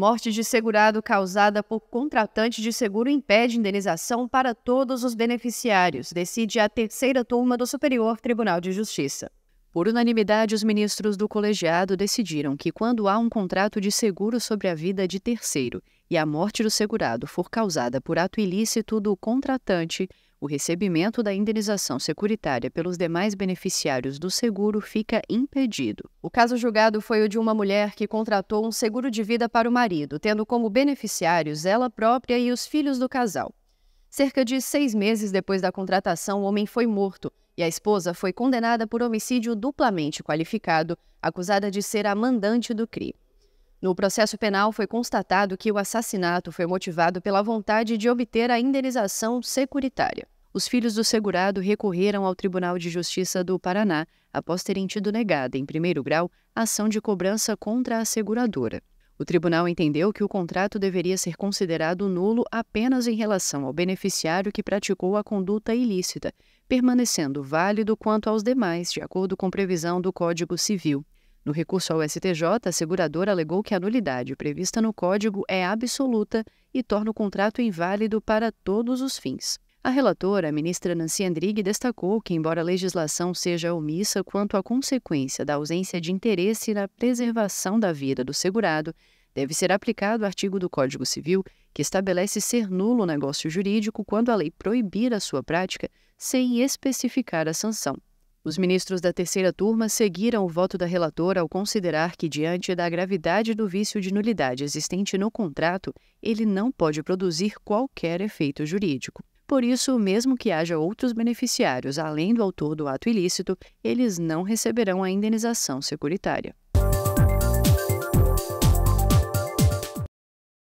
Morte de segurado causada por contratante de seguro impede indenização para todos os beneficiários, decide a terceira turma do Superior Tribunal de Justiça. Por unanimidade, os ministros do colegiado decidiram que, quando há um contrato de seguro sobre a vida de terceiro e a morte do segurado for causada por ato ilícito do contratante, o recebimento da indenização securitária pelos demais beneficiários do seguro fica impedido. O caso julgado foi o de uma mulher que contratou um seguro de vida para o marido, tendo como beneficiários ela própria e os filhos do casal. Cerca de seis meses depois da contratação, o homem foi morto e a esposa foi condenada por homicídio duplamente qualificado, acusada de ser a mandante do crime. No processo penal, foi constatado que o assassinato foi motivado pela vontade de obter a indenização securitária. Os filhos do segurado recorreram ao Tribunal de Justiça do Paraná após terem tido negada, em primeiro grau, ação de cobrança contra a seguradora. O tribunal entendeu que o contrato deveria ser considerado nulo apenas em relação ao beneficiário que praticou a conduta ilícita, permanecendo válido quanto aos demais, de acordo com previsão do Código Civil. No recurso ao STJ, a seguradora alegou que a nulidade prevista no código é absoluta e torna o contrato inválido para todos os fins. A relatora, a ministra Nancy Andrighi, destacou que, embora a legislação seja omissa quanto à consequência da ausência de interesse na preservação da vida do segurado, deve ser aplicado o artigo do Código Civil que estabelece ser nulo o negócio jurídico quando a lei proibir a sua prática sem especificar a sanção. Os ministros da terceira turma seguiram o voto da relatora ao considerar que, diante da gravidade do vício de nulidade existente no contrato, ele não pode produzir qualquer efeito jurídico. Por isso, mesmo que haja outros beneficiários além do autor do ato ilícito, eles não receberão a indenização securitária.